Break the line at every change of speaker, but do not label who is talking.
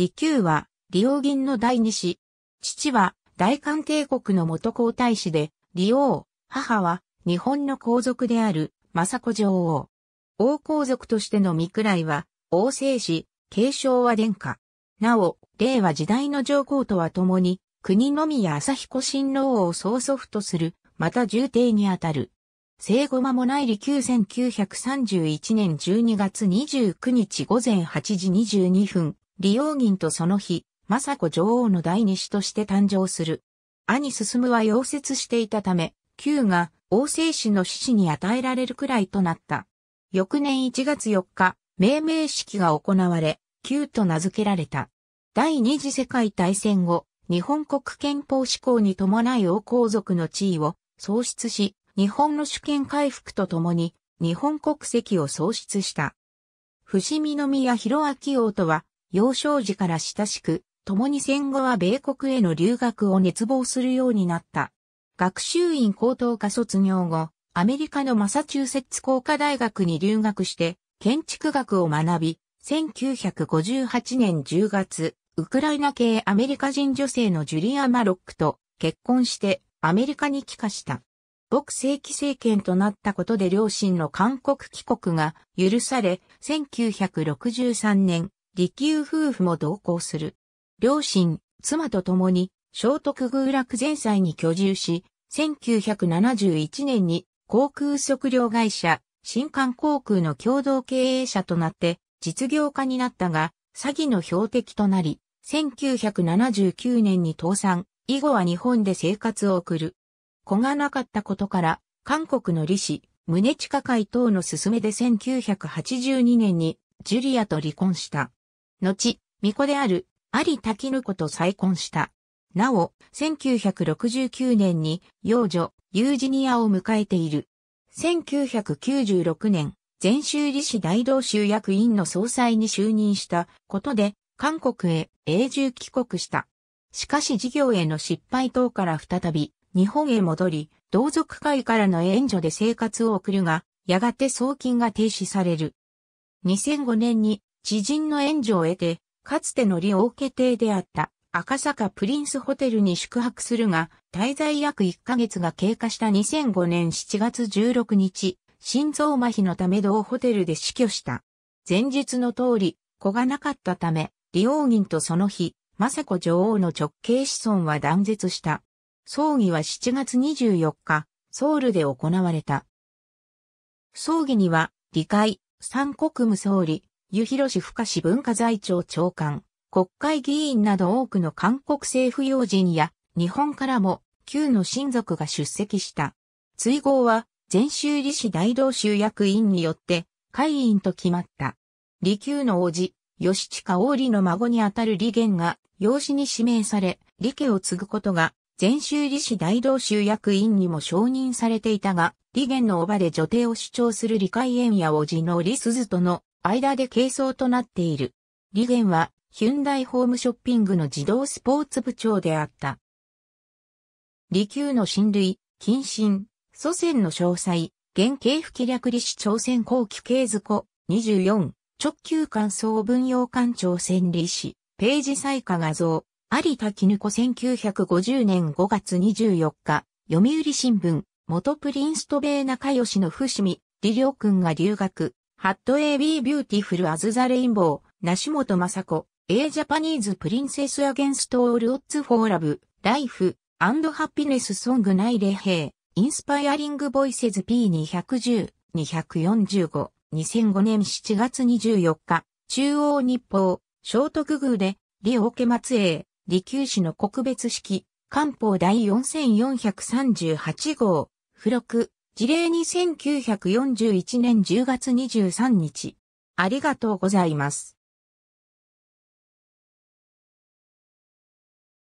義久は、李王銀の第二子。父は、大韓帝国の元皇太子で、李王、母は、日本の皇族である、政子女王。王皇族としての御位は、王政子、継承は殿下。なお、令和時代の上皇とは共に、国のみや朝彦親王を曽祖父とする、また重帝にあたる。生後間もない理宮1931年12月29日午前8時22分、利用銀とその日、政子女王の第二子として誕生する。兄進は溶接していたため、旧が王政子の死に与えられるくらいとなった。翌年1月4日、命名式が行われ、旧と名付けられた。第二次世界大戦後、日本国憲法施行に伴い王皇族の地位を喪失し、日本の主権回復とともに、日本国籍を喪失した。伏見宮博明王とは、幼少時から親しく、共に戦後は米国への留学を熱望するようになった。学習院高等科卒業後、アメリカのマサチューセッツ工科大学に留学して、建築学を学び、1958年10月、ウクライナ系アメリカ人女性のジュリア・マロックと結婚してアメリカに帰化した。牧世紀政権となったことで両親の韓国帰国が許され、1963年、利休夫婦も同行する。両親、妻と共に、聖徳宮楽前祭に居住し、1971年に航空測量会社、新韓航空の共同経営者となって実業家になったが、詐欺の標的となり、1979年に倒産、以後は日本で生活を送る。子がなかったことから、韓国の理師、宗近会等の勧めで1982年にジュリアと離婚した。後、巫女である、有滝ぬ子と再婚した。なお、1969年に幼女、ユージニアを迎えている。1996年、全州理事大同州役員の総裁に就任したことで、韓国へ永住帰国した。しかし事業への失敗等から再び、日本へ戻り、同族会からの援助で生活を送るが、やがて送金が停止される。2005年に知人の援助を得て、かつての利用家ケ邸であった赤坂プリンスホテルに宿泊するが、滞在約1ヶ月が経過した2005年7月16日、心臓麻痺のため同ホテルで死去した。前述の通り、子がなかったため、利王銀とその日、雅子女王の直系子孫は断絶した。葬儀は7月24日、ソウルで行われた。葬儀には、理解、三国務総理、湯広市深市文化財庁長官、国会議員など多くの韓国政府要人や日本からも旧の親族が出席した。追号は全州理事大道州役員によって会員と決まった。李旧の王子、吉近王里の孫にあたる李玄が養子に指名され、李家を継ぐことが全州理事大道州役員にも承認されていたが、李玄の叔母で女帝を主張する李海園や王子の李鈴との間で軽装となっている。リゲは、ヒュンダイホームショッピングの児童スポーツ部長であった。利休の親類、近親、祖先の詳細、原形不気略理士朝鮮後期系図庫、24、直球感想文用館朝鮮理士、ページ採下画像、有田絹子1950年5月24日、読売新聞、元プリンストベー仲良しの伏見、李良君が留学、ハット AB ビューティフルアズザレインボー、梨本雅子、A ジャパニーズプリンセスアゲンストオールオッツフォーラブ、ライフ、アンドハッピネスソング内礼ヘインスパイアリングボイセズ P210、245、2005年7月24日、中央日報、聖徳宮で、李オケ松江、李九市の国別式、官報第4438号、付録、事例に1941年10月23日。ありがとうございます。